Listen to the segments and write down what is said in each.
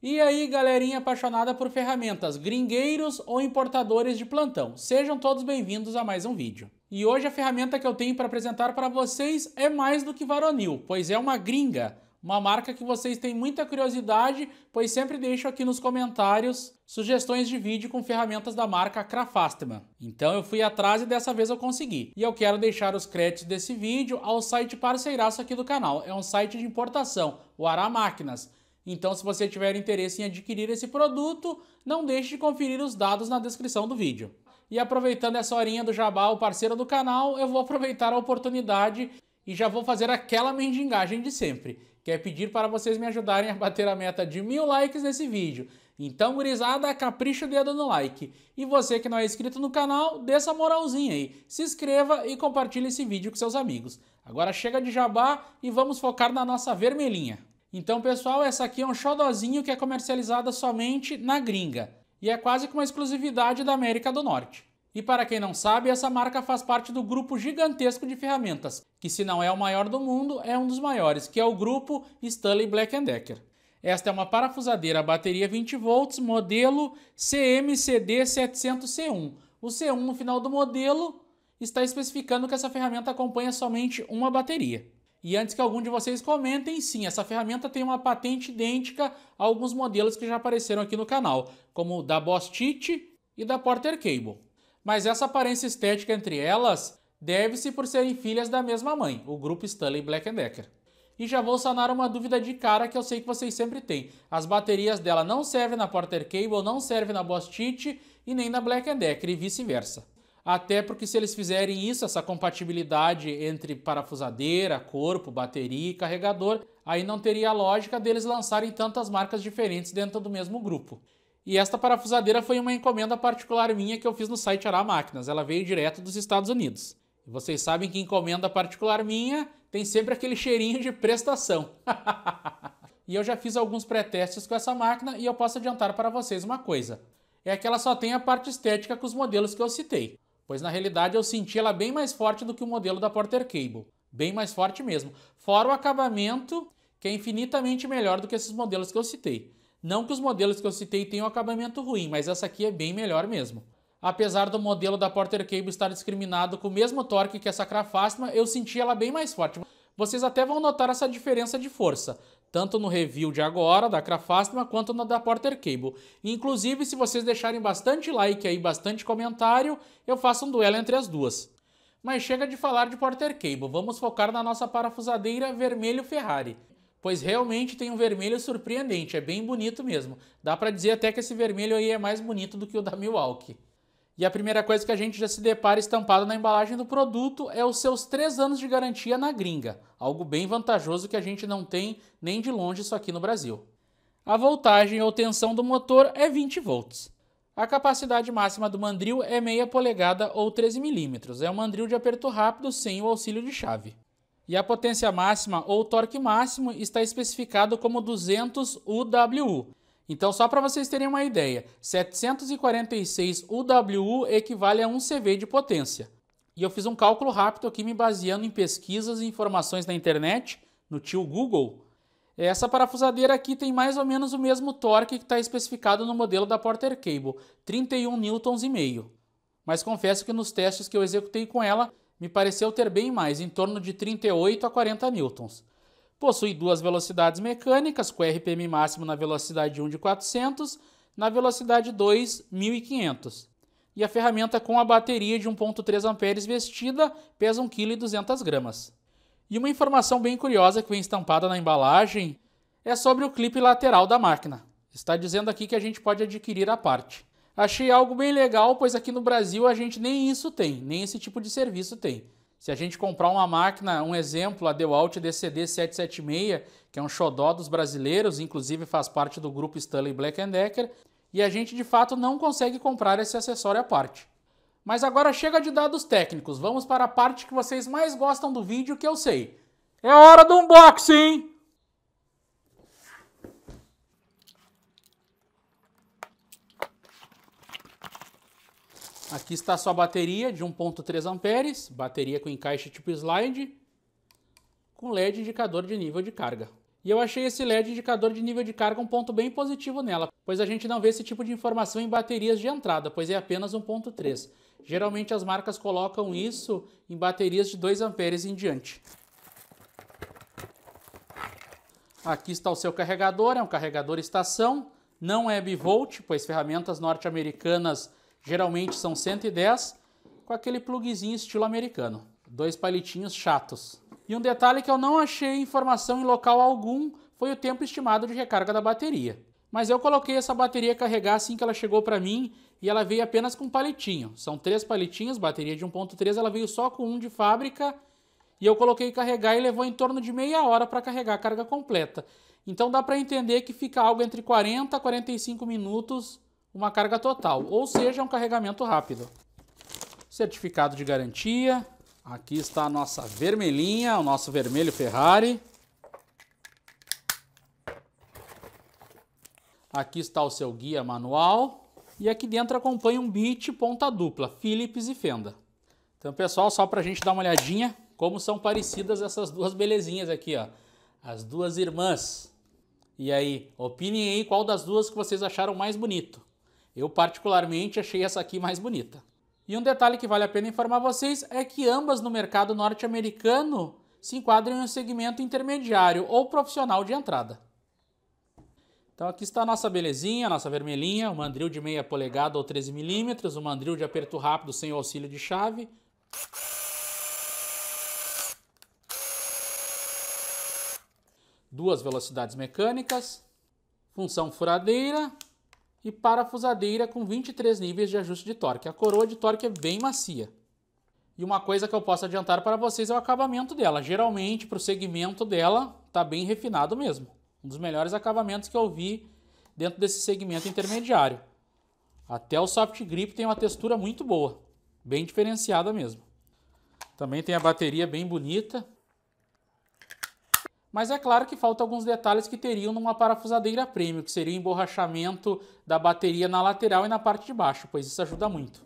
E aí, galerinha apaixonada por ferramentas, gringueiros ou importadores de plantão, sejam todos bem-vindos a mais um vídeo. E hoje a ferramenta que eu tenho para apresentar para vocês é mais do que varonil, pois é uma gringa, uma marca que vocês têm muita curiosidade, pois sempre deixo aqui nos comentários sugestões de vídeo com ferramentas da marca Crafastman. Então eu fui atrás e dessa vez eu consegui. E eu quero deixar os créditos desse vídeo ao site parceiraço aqui do canal. É um site de importação, o Ará Máquinas então, se você tiver interesse em adquirir esse produto, não deixe de conferir os dados na descrição do vídeo. E aproveitando essa horinha do Jabá, o parceiro do canal, eu vou aproveitar a oportunidade e já vou fazer aquela mendigagem de sempre, que é pedir para vocês me ajudarem a bater a meta de mil likes nesse vídeo. Então, gurizada, capricha o dedo no like. E você que não é inscrito no canal, dê essa moralzinha aí. Se inscreva e compartilhe esse vídeo com seus amigos. Agora chega de jabá e vamos focar na nossa vermelhinha. Então, pessoal, essa aqui é um xodozinho que é comercializada somente na gringa e é quase que uma exclusividade da América do Norte. E para quem não sabe, essa marca faz parte do grupo gigantesco de ferramentas, que se não é o maior do mundo, é um dos maiores, que é o grupo Stanley Black Decker. Esta é uma parafusadeira bateria 20 volts modelo CMCD700C1. O C1 no final do modelo está especificando que essa ferramenta acompanha somente uma bateria. E antes que algum de vocês comentem, sim, essa ferramenta tem uma patente idêntica a alguns modelos que já apareceram aqui no canal, como o da Boss e da Porter Cable. Mas essa aparência estética entre elas deve-se por serem filhas da mesma mãe, o grupo Stanley Black Decker. E já vou sanar uma dúvida de cara que eu sei que vocês sempre têm. As baterias dela não servem na Porter Cable, não servem na Boss e nem na Black Decker e vice-versa. Até porque se eles fizerem isso, essa compatibilidade entre parafusadeira, corpo, bateria e carregador, aí não teria lógica deles lançarem tantas marcas diferentes dentro do mesmo grupo. E esta parafusadeira foi uma encomenda particular minha que eu fiz no site Ará Máquinas. Ela veio direto dos Estados Unidos. E vocês sabem que encomenda particular minha tem sempre aquele cheirinho de prestação. e eu já fiz alguns pré-testes com essa máquina e eu posso adiantar para vocês uma coisa. É que ela só tem a parte estética com os modelos que eu citei pois na realidade eu senti ela bem mais forte do que o modelo da Porter Cable, bem mais forte mesmo, fora o acabamento que é infinitamente melhor do que esses modelos que eu citei. Não que os modelos que eu citei tenham um acabamento ruim, mas essa aqui é bem melhor mesmo. Apesar do modelo da Porter Cable estar discriminado com o mesmo torque que essa Crafastma, eu senti ela bem mais forte. Vocês até vão notar essa diferença de força, tanto no review de agora, da Crafastma, quanto na da Porter Cable. Inclusive, se vocês deixarem bastante like aí, bastante comentário, eu faço um duelo entre as duas. Mas chega de falar de Porter Cable, vamos focar na nossa parafusadeira vermelho Ferrari. Pois realmente tem um vermelho surpreendente, é bem bonito mesmo. Dá para dizer até que esse vermelho aí é mais bonito do que o da Milwaukee. E a primeira coisa que a gente já se depara estampada na embalagem do produto é os seus três anos de garantia na gringa, algo bem vantajoso que a gente não tem nem de longe isso aqui no Brasil. A voltagem ou tensão do motor é 20 volts. A capacidade máxima do mandril é meia polegada ou 13 milímetros. É um mandril de aperto rápido sem o auxílio de chave. E a potência máxima ou torque máximo está especificado como 200 UW, então, só para vocês terem uma ideia, 746 UWU equivale a 1 CV de potência. E eu fiz um cálculo rápido aqui me baseando em pesquisas e informações na internet, no tio Google. Essa parafusadeira aqui tem mais ou menos o mesmo torque que está especificado no modelo da Porter Cable, 31 newtons e meio. Mas confesso que nos testes que eu executei com ela, me pareceu ter bem mais, em torno de 38 a 40 newtons. Possui duas velocidades mecânicas, com RPM máximo na velocidade 1 de 400, na velocidade 2, 1500. E a ferramenta é com a bateria de 1.3 amperes vestida pesa 1,2 kg. E uma informação bem curiosa que vem estampada na embalagem é sobre o clipe lateral da máquina. Está dizendo aqui que a gente pode adquirir a parte. Achei algo bem legal, pois aqui no Brasil a gente nem isso tem, nem esse tipo de serviço tem. Se a gente comprar uma máquina, um exemplo, a DeWalt DCD776, que é um xodó dos brasileiros, inclusive faz parte do grupo Stanley Black Decker, e a gente de fato não consegue comprar esse acessório à parte. Mas agora chega de dados técnicos, vamos para a parte que vocês mais gostam do vídeo que eu sei. É hora do unboxing! Aqui está a sua bateria de 1.3 amperes, bateria com encaixe tipo slide, com LED indicador de nível de carga. E eu achei esse LED indicador de nível de carga um ponto bem positivo nela, pois a gente não vê esse tipo de informação em baterias de entrada, pois é apenas 1.3. Geralmente as marcas colocam isso em baterias de 2 amperes em diante. Aqui está o seu carregador, é um carregador estação, não é bivolt, pois ferramentas norte-americanas Geralmente são 110 com aquele pluguezinho estilo americano. Dois palitinhos chatos. E um detalhe que eu não achei informação em local algum foi o tempo estimado de recarga da bateria. Mas eu coloquei essa bateria a carregar assim que ela chegou para mim e ela veio apenas com palitinho. São três palitinhos, bateria de 1.3, ela veio só com um de fábrica e eu coloquei carregar e levou em torno de meia hora para carregar a carga completa. Então dá para entender que fica algo entre 40 a 45 minutos uma carga total, ou seja, um carregamento rápido. Certificado de garantia. Aqui está a nossa vermelhinha, o nosso vermelho Ferrari. Aqui está o seu guia manual. E aqui dentro acompanha um bit ponta dupla, Philips e Fenda. Então, pessoal, só para a gente dar uma olhadinha como são parecidas essas duas belezinhas aqui, ó. As duas irmãs. E aí, opinem aí qual das duas que vocês acharam mais bonito. Eu particularmente achei essa aqui mais bonita. E um detalhe que vale a pena informar vocês é que ambas no mercado norte-americano se enquadram em um segmento intermediário ou profissional de entrada. Então aqui está a nossa belezinha, a nossa vermelhinha, um mandril de meia polegada ou 13 milímetros, um mandril de aperto rápido sem auxílio de chave. Duas velocidades mecânicas, função furadeira, e parafusadeira com 23 níveis de ajuste de torque. A coroa de torque é bem macia. E uma coisa que eu posso adiantar para vocês é o acabamento dela. Geralmente, para o segmento dela, tá bem refinado mesmo. Um dos melhores acabamentos que eu vi dentro desse segmento intermediário. Até o soft grip tem uma textura muito boa, bem diferenciada mesmo. Também tem a bateria bem bonita, mas é claro que faltam alguns detalhes que teriam numa parafusadeira premium, que seria o emborrachamento da bateria na lateral e na parte de baixo, pois isso ajuda muito.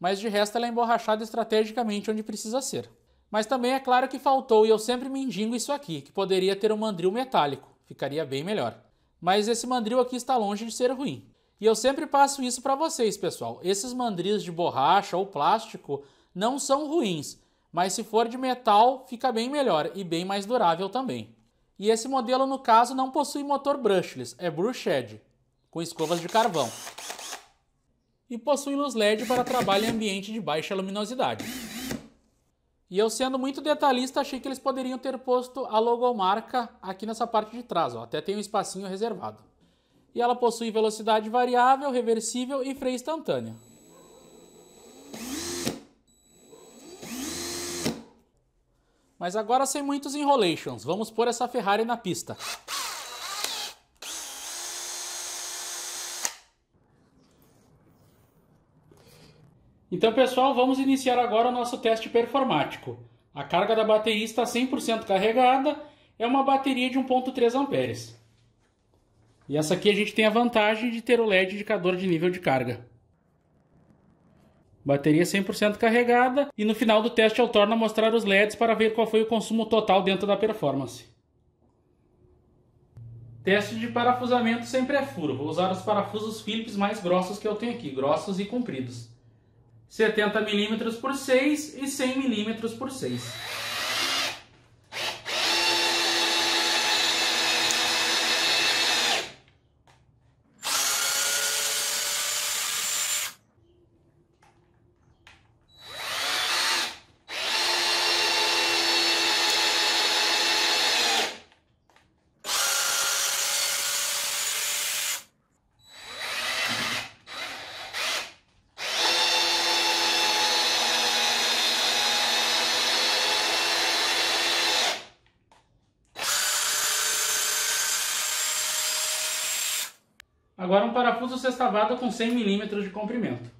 Mas de resto ela é emborrachada estrategicamente onde precisa ser. Mas também é claro que faltou, e eu sempre me indigo isso aqui, que poderia ter um mandril metálico, ficaria bem melhor. Mas esse mandril aqui está longe de ser ruim. E eu sempre passo isso para vocês, pessoal. Esses mandris de borracha ou plástico não são ruins, mas se for de metal, fica bem melhor e bem mais durável também. E esse modelo, no caso, não possui motor brushless, é brushed, com escovas de carvão. E possui luz LED para trabalho em ambiente de baixa luminosidade. E eu sendo muito detalhista, achei que eles poderiam ter posto a logomarca aqui nessa parte de trás, ó. até tem um espacinho reservado. E ela possui velocidade variável, reversível e freio instantâneo. Mas agora sem muitos enrolations, vamos pôr essa Ferrari na pista. Então pessoal, vamos iniciar agora o nosso teste performático. A carga da bateria está 100% carregada, é uma bateria de 1.3 amperes. E essa aqui a gente tem a vantagem de ter o LED indicador de nível de carga. Bateria 100% carregada e no final do teste eu torno a mostrar os LEDs para ver qual foi o consumo total dentro da performance. Teste de parafusamento sempre é furo. Vou usar os parafusos Phillips mais grossos que eu tenho aqui, grossos e compridos. 70 mm por 6 e 100 mm por 6. Agora um parafuso sextavado com 100 milímetros de comprimento.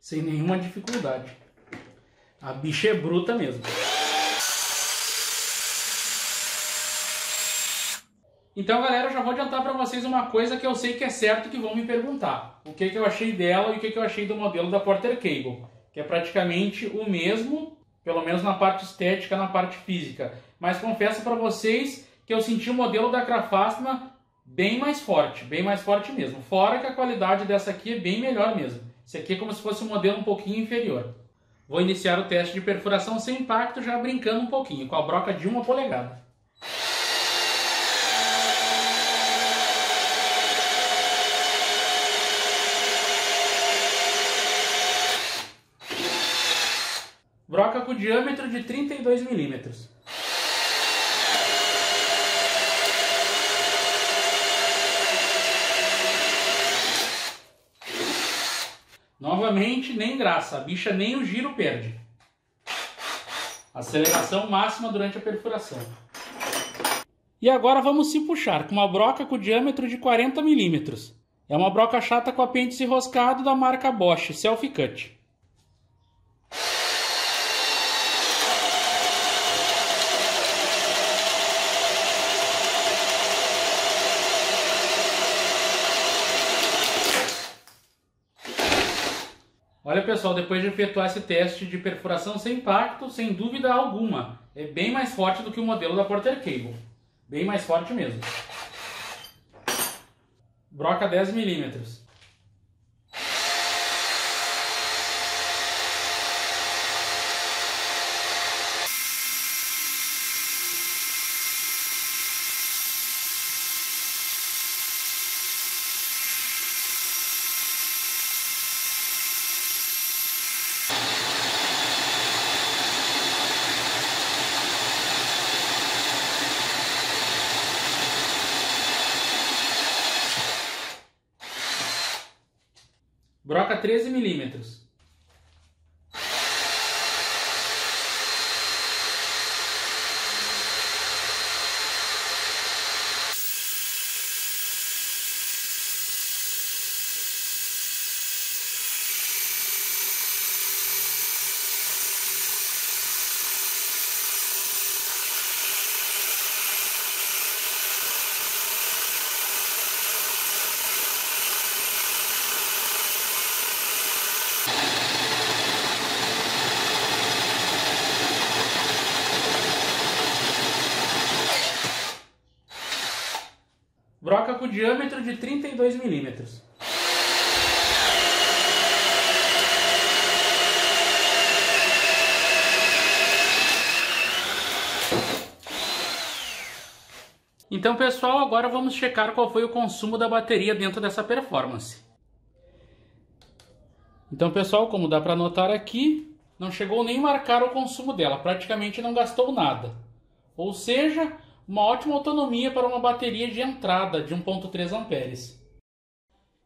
Sem nenhuma dificuldade. A bicha é bruta mesmo. Então, galera, já vou adiantar para vocês uma coisa que eu sei que é certo que vão me perguntar. O que, que eu achei dela e o que, que eu achei do modelo da Porter Cable é praticamente o mesmo, pelo menos na parte estética, na parte física. Mas confesso para vocês que eu senti o modelo da Crafastma bem mais forte, bem mais forte mesmo. Fora que a qualidade dessa aqui é bem melhor mesmo. Esse aqui é como se fosse um modelo um pouquinho inferior. Vou iniciar o teste de perfuração sem impacto, já brincando um pouquinho, com a broca de uma polegada. Broca com diâmetro de 32 milímetros. Novamente, nem graça, a bicha nem o giro perde. Aceleração máxima durante a perfuração. E agora vamos se puxar com uma broca com diâmetro de 40 milímetros. É uma broca chata com apêndice enroscado da marca Bosch Self Cut. Olha pessoal, depois de efetuar esse teste de perfuração sem impacto, sem dúvida alguma, é bem mais forte do que o modelo da Porter Cable. Bem mais forte mesmo. Broca 10mm. Broca 13 milímetros. diâmetro de 32 milímetros. Então, pessoal, agora vamos checar qual foi o consumo da bateria dentro dessa performance. Então, pessoal, como dá para notar aqui, não chegou nem marcar o consumo dela, praticamente não gastou nada. Ou seja, uma ótima autonomia para uma bateria de entrada de 1.3 amperes.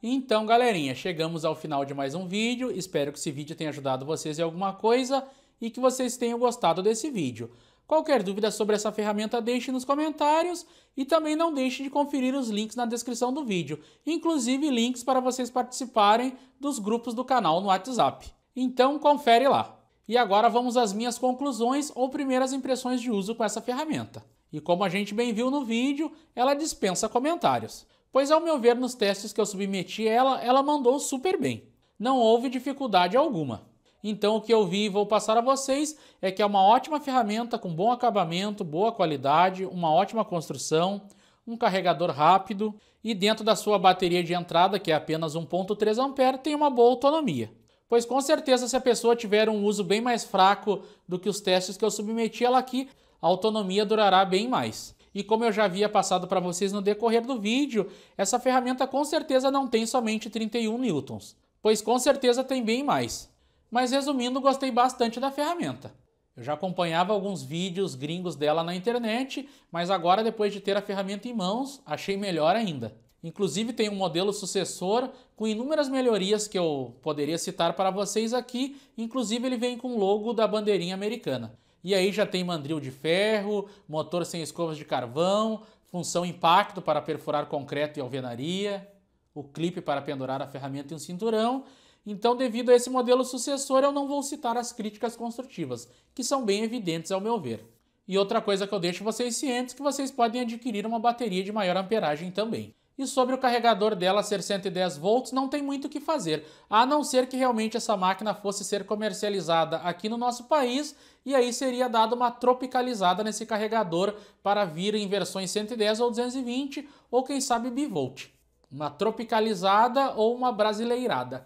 Então, galerinha, chegamos ao final de mais um vídeo. Espero que esse vídeo tenha ajudado vocês em alguma coisa e que vocês tenham gostado desse vídeo. Qualquer dúvida sobre essa ferramenta deixe nos comentários e também não deixe de conferir os links na descrição do vídeo, inclusive links para vocês participarem dos grupos do canal no WhatsApp. Então confere lá. E agora vamos às minhas conclusões ou primeiras impressões de uso com essa ferramenta. E como a gente bem viu no vídeo, ela dispensa comentários, pois ao meu ver nos testes que eu submeti ela, ela mandou super bem. Não houve dificuldade alguma. Então o que eu vi e vou passar a vocês é que é uma ótima ferramenta com bom acabamento, boa qualidade, uma ótima construção, um carregador rápido e dentro da sua bateria de entrada, que é apenas 1.3 A, tem uma boa autonomia. Pois com certeza se a pessoa tiver um uso bem mais fraco do que os testes que eu submeti ela aqui, a autonomia durará bem mais. E como eu já havia passado para vocês no decorrer do vídeo, essa ferramenta com certeza não tem somente 31 newtons, pois com certeza tem bem mais. Mas resumindo, gostei bastante da ferramenta. Eu já acompanhava alguns vídeos gringos dela na internet, mas agora depois de ter a ferramenta em mãos, achei melhor ainda. Inclusive tem um modelo sucessor com inúmeras melhorias que eu poderia citar para vocês aqui, inclusive ele vem com o logo da bandeirinha americana. E aí já tem mandril de ferro, motor sem escovas de carvão, função impacto para perfurar concreto e alvenaria, o clipe para pendurar a ferramenta e um cinturão. Então, devido a esse modelo sucessor, eu não vou citar as críticas construtivas, que são bem evidentes ao meu ver. E outra coisa que eu deixo vocês cientes que vocês podem adquirir uma bateria de maior amperagem também. E sobre o carregador dela ser 110 volts, não tem muito o que fazer, a não ser que realmente essa máquina fosse ser comercializada aqui no nosso país, e aí seria dada uma tropicalizada nesse carregador para vir em versões 110 ou 220, ou quem sabe bivolt. Uma tropicalizada ou uma brasileirada.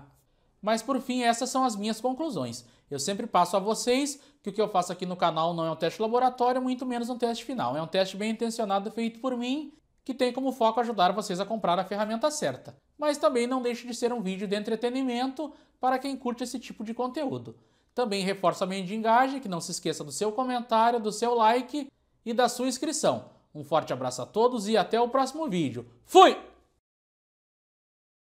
Mas por fim, essas são as minhas conclusões. Eu sempre passo a vocês que o que eu faço aqui no canal não é um teste laboratório, muito menos um teste final. É um teste bem intencionado feito por mim que tem como foco ajudar vocês a comprar a ferramenta certa. Mas também não deixe de ser um vídeo de entretenimento para quem curte esse tipo de conteúdo. Também reforça a mendigagem, que não se esqueça do seu comentário, do seu like e da sua inscrição. Um forte abraço a todos e até o próximo vídeo. Fui!